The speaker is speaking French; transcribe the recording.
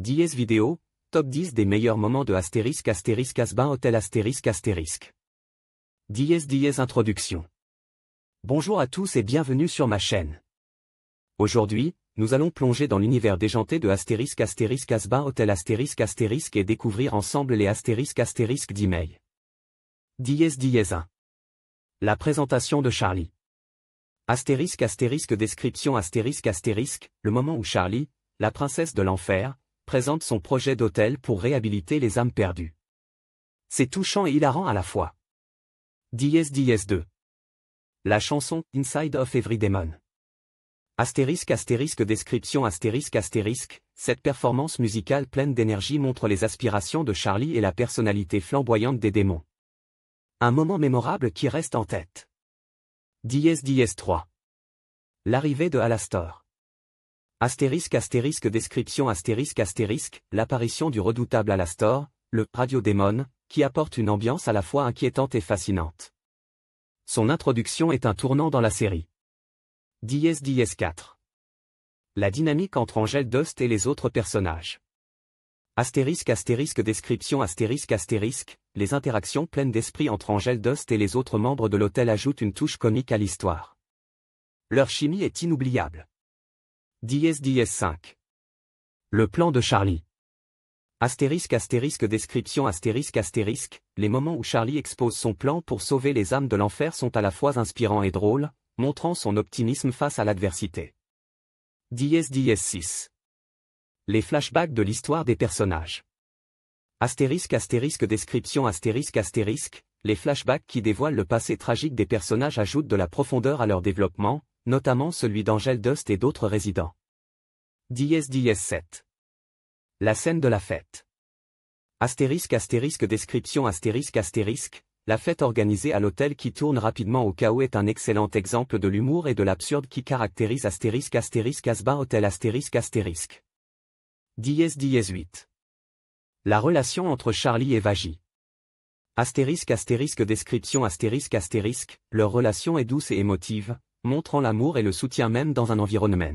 10 vidéo, top 10 des meilleurs moments de astérisque astérisque asbin hôtel astérisque astérisque. 10 10 introduction. Bonjour à tous et bienvenue sur ma chaîne. Aujourd'hui, nous allons plonger dans l'univers déjanté de astérisque astérisque asbin hôtel astérisque astérisque et découvrir ensemble les astérisques astérisque d'email. 10 10 1. La présentation de Charlie. Astérisque astérisque description astérisque astérisque, le moment où Charlie, la princesse de l'enfer, présente son projet d'hôtel pour réhabiliter les âmes perdues. C'est touchant et hilarant à la fois. DS 2. La chanson Inside of Every Demon. Astérisque astérisque description astérisque astérisque, cette performance musicale pleine d'énergie montre les aspirations de Charlie et la personnalité flamboyante des démons. Un moment mémorable qui reste en tête. DS DS 3. L'arrivée de Alastor. Astérisque astérisque description astérisque astérisque, l'apparition du redoutable Alastor, le « radio-démon », qui apporte une ambiance à la fois inquiétante et fascinante. Son introduction est un tournant dans la série. DS 4. La dynamique entre Angel Dust et les autres personnages. Astérisque astérisque description astérisque astérisque, les interactions pleines d'esprit entre Angel Dust et les autres membres de l'hôtel ajoutent une touche comique à l'histoire. Leur chimie est inoubliable. DSDS 5 Le plan de Charlie. Astérisque astérisque description astérisque astérisque, les moments où Charlie expose son plan pour sauver les âmes de l'enfer sont à la fois inspirants et drôles, montrant son optimisme face à l'adversité. dsds 6 Les flashbacks de l'histoire des personnages. Astérisque astérisque description astérisque astérisque, les flashbacks qui dévoilent le passé tragique des personnages ajoutent de la profondeur à leur développement, notamment celui d'Angèle Dust et d'autres résidents. 10 10 7 La scène de la fête. Astérisque astérisque description astérisque astérisque, la fête organisée à l'hôtel qui tourne rapidement au chaos est un excellent exemple de l'humour et de l'absurde qui caractérise astérisque astérisque Asba Hôtel astérisque astérisque. 10 10 8 La relation entre Charlie et Vagie. Astérisque astérisque description astérisque astérisque, leur relation est douce et émotive, montrant l'amour et le soutien même dans un environnement